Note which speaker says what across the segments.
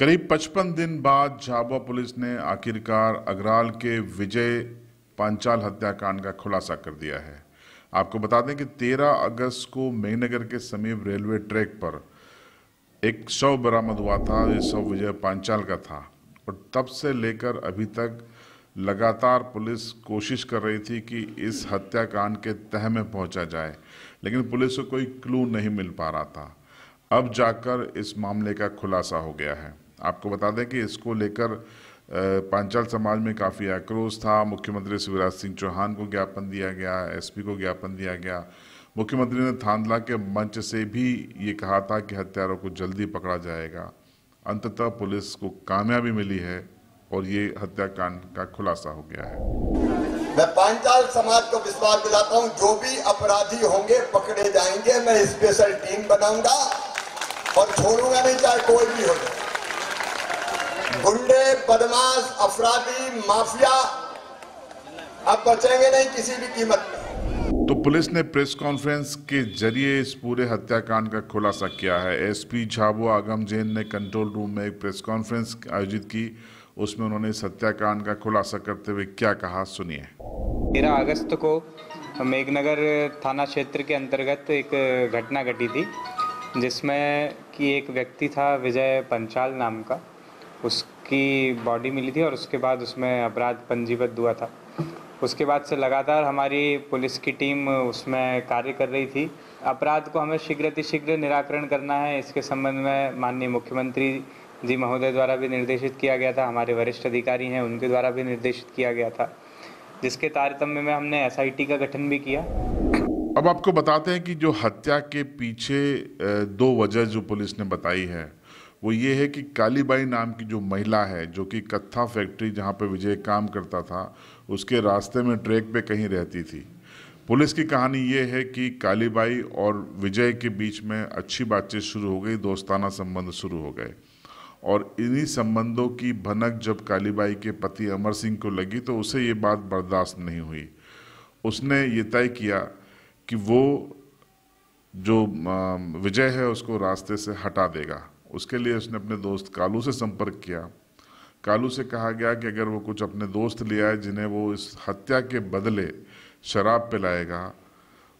Speaker 1: करीब 55 दिन बाद झाबुआ पुलिस ने आखिरकार अग्राल के विजय पांचाल हत्याकांड का खुलासा कर दिया है आपको बता दें कि 13 अगस्त को मेहनगर के समीप रेलवे ट्रैक पर एक शव बरामद हुआ था ये शव विजय पांचाल का था और तब से लेकर अभी तक लगातार पुलिस कोशिश कर रही थी कि इस हत्याकांड के तह में पहुंचा जाए लेकिन पुलिस को कोई क्लू नहीं मिल पा रहा था अब जाकर इस मामले का खुलासा हो गया है आपको बता दें कि इसको लेकर पांचाल समाज में काफ़ी आक्रोश था मुख्यमंत्री शिवराज सिंह चौहान को ज्ञापन दिया गया एसपी को ज्ञापन दिया गया मुख्यमंत्री ने थानला के मंच से भी ये कहा था कि हत्यारों को जल्दी पकड़ा जाएगा अंततः पुलिस को कामयाबी मिली है और ये हत्याकांड का खुलासा हो गया है मैं पांचाल समाज को विश्वास दिलाता हूँ जो भी अपराधी होंगे पकड़े जाएंगे मैं स्पेशल टीम बनाऊंगा और छोड़ूंगा नहीं चाहे कोई भी हो जाए गुंडे बदमाश अफराधी माफिया
Speaker 2: अब बचेंगे नहीं किसी भी कीमत
Speaker 1: तो पुलिस ने प्रेस कॉन्फ्रेंस के जरिए इस पूरे हत्याकांड का खुलासा किया है एसपी झाबो आगम जैन ने कंट्रोल रूम में एक प्रेस कॉन्फ्रेंस आयोजित की उसमें उन्होंने इस हत्याकांड का खुलासा करते हुए क्या कहा सुनिए
Speaker 2: तेरह अगस्त को मेघनगर थाना क्षेत्र के अंतर्गत एक घटना घटी थी जिसमें कि एक व्यक्ति था विजय पंचाल नाम का उसकी बॉडी मिली थी और उसके बाद उसमें अपराध पंजीबद्ध हुआ था उसके बाद से लगातार हमारी पुलिस की टीम उसमें कार्य कर रही थी अपराध को हमें शीघ्र शीघ्र निराकरण करना है इसके संबंध में माननीय मुख्यमंत्री जी महोदय द्वारा भी निर्देशित किया गया था हमारे वरिष्ठ अधिकारी हैं उनके द्वारा भी निर्देशित किया गया था जिसके तारतम्य में हमने एस का गठन भी किया
Speaker 1: अब आपको बताते हैं कि जो हत्या के पीछे दो वजह जो पुलिस ने बताई है वो ये है कि कालीबाई नाम की जो महिला है जो कि कत्था फैक्ट्री जहाँ पे विजय काम करता था उसके रास्ते में ट्रैक पे कहीं रहती थी पुलिस की कहानी ये है कि कालीबाई और विजय के बीच में अच्छी बातचीत शुरू हो गई दोस्ताना संबंध शुरू हो गए और इन्हीं संबंधों की भनक जब कालीबाई के पति अमर सिंह को लगी तो उसे ये बात बर्दाश्त नहीं हुई उसने ये तय किया कि वो जो विजय है उसको रास्ते से हटा देगा उसके लिए उसने अपने दोस्त कालू से संपर्क किया कालू से कहा गया कि अगर वो कुछ अपने दोस्त ले आए जिन्हें वो इस हत्या के बदले शराब पिलाएगा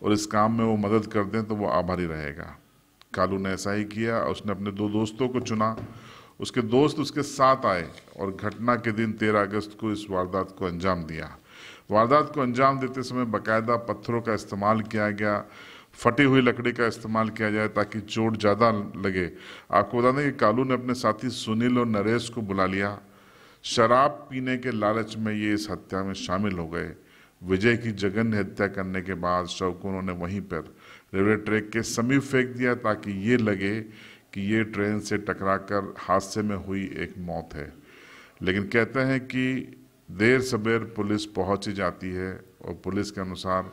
Speaker 1: और इस काम में वो मदद कर दें तो वो आभारी रहेगा कालू ने ऐसा ही किया उसने अपने दो दोस्तों को चुना उसके दोस्त उसके साथ आए और घटना के दिन तेरह अगस्त को इस वारदात को अंजाम दिया वारदात को अंजाम देते समय बाकायदा पत्थरों का इस्तेमाल किया गया फटी हुई लकड़ी का इस्तेमाल किया जाए ताकि चोट ज़्यादा लगे आपको बता दें कि कालू ने अपने साथी सुनील और नरेश को बुला लिया शराब पीने के लालच में ये इस हत्या में शामिल हो गए विजय की जघन्य हत्या करने के बाद शव को उन्होंने वहीं पर रेलवे ट्रैक के समीप फेंक दिया ताकि ये लगे कि ये ट्रेन से टकराकर हादसे में हुई एक मौत है लेकिन कहते हैं कि देर सवेर पुलिस पहुंच ही जाती है और पुलिस के अनुसार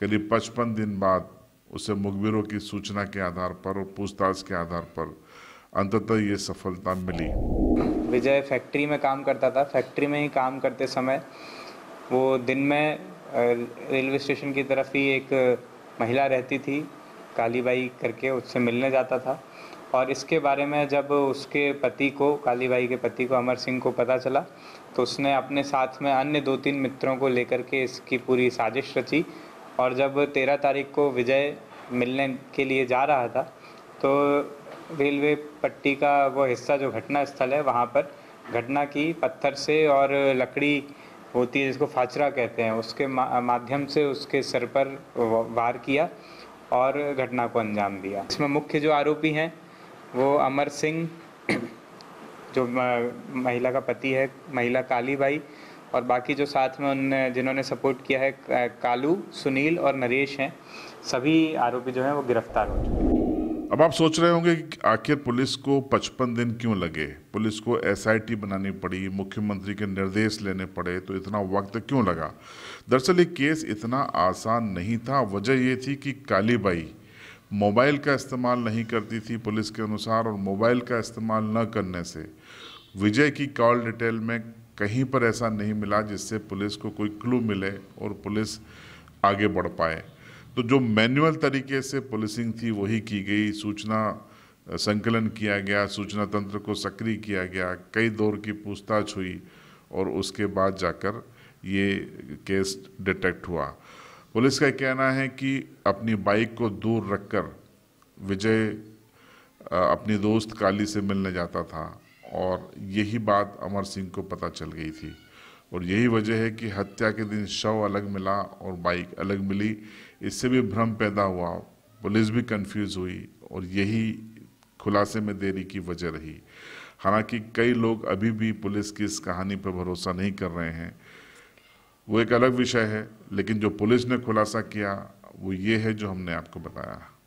Speaker 1: करीब पचपन दिन बाद उसे मुखबिरों की सूचना के आधार पर और पूछताछ के आधार पर अंततः ये सफलता मिली
Speaker 2: विजय फैक्ट्री में काम करता था फैक्ट्री में ही काम करते समय वो दिन में रेलवे स्टेशन की तरफ ही एक महिला रहती थी कालीबाई करके उससे मिलने जाता था और इसके बारे में जब उसके पति को कालीबाई के पति को अमर सिंह को पता चला तो उसने अपने साथ में अन्य दो तीन मित्रों को लेकर के इसकी पूरी साजिश रची और जब तेरह तारीख को विजय मिलने के लिए जा रहा था तो रेलवे पट्टी का वो हिस्सा जो घटना स्थल है वहाँ पर घटना की पत्थर से और लकड़ी होती है जिसको फाचरा कहते हैं उसके माध्यम से उसके सर पर वार किया और घटना को अंजाम दिया इसमें मुख्य जो आरोपी हैं वो अमर सिंह जो महिला का पति है महिला काली और बाकी जो साथ में उन जिन्होंने सपोर्ट किया है कालू सुनील और नरेश हैं सभी आरोपी जो हैं
Speaker 1: वो गिरफ्तार हो चुके हैं अब आप सोच रहे होंगे कि आखिर पुलिस को 55 दिन क्यों लगे पुलिस को एसआईटी बनानी पड़ी मुख्यमंत्री के निर्देश लेने पड़े तो इतना वक्त क्यों लगा दरअसल ये केस इतना आसान नहीं था वजह ये थी कि कालीबाई मोबाइल का इस्तेमाल नहीं करती थी पुलिस के अनुसार और मोबाइल का इस्तेमाल न करने से विजय की कॉल डिटेल में कहीं पर ऐसा नहीं मिला जिससे पुलिस को कोई क्लू मिले और पुलिस आगे बढ़ पाए तो जो मैनुअल तरीके से पुलिसिंग थी वही की गई सूचना संकलन किया गया सूचना तंत्र को सक्रिय किया गया कई दौर की पूछताछ हुई और उसके बाद जाकर ये केस डिटेक्ट हुआ पुलिस का कहना है कि अपनी बाइक को दूर रखकर विजय अपनी दोस्त काली से मिलने जाता था और यही बात अमर सिंह को पता चल गई थी और यही वजह है कि हत्या के दिन शव अलग मिला और बाइक अलग मिली इससे भी भ्रम पैदा हुआ पुलिस भी कंफ्यूज हुई और यही खुलासे में देरी की वजह रही हालांकि कई लोग अभी भी पुलिस की इस कहानी पर भरोसा नहीं कर रहे हैं वो एक अलग विषय है लेकिन जो पुलिस ने खुलासा किया वो ये है जो हमने आपको बताया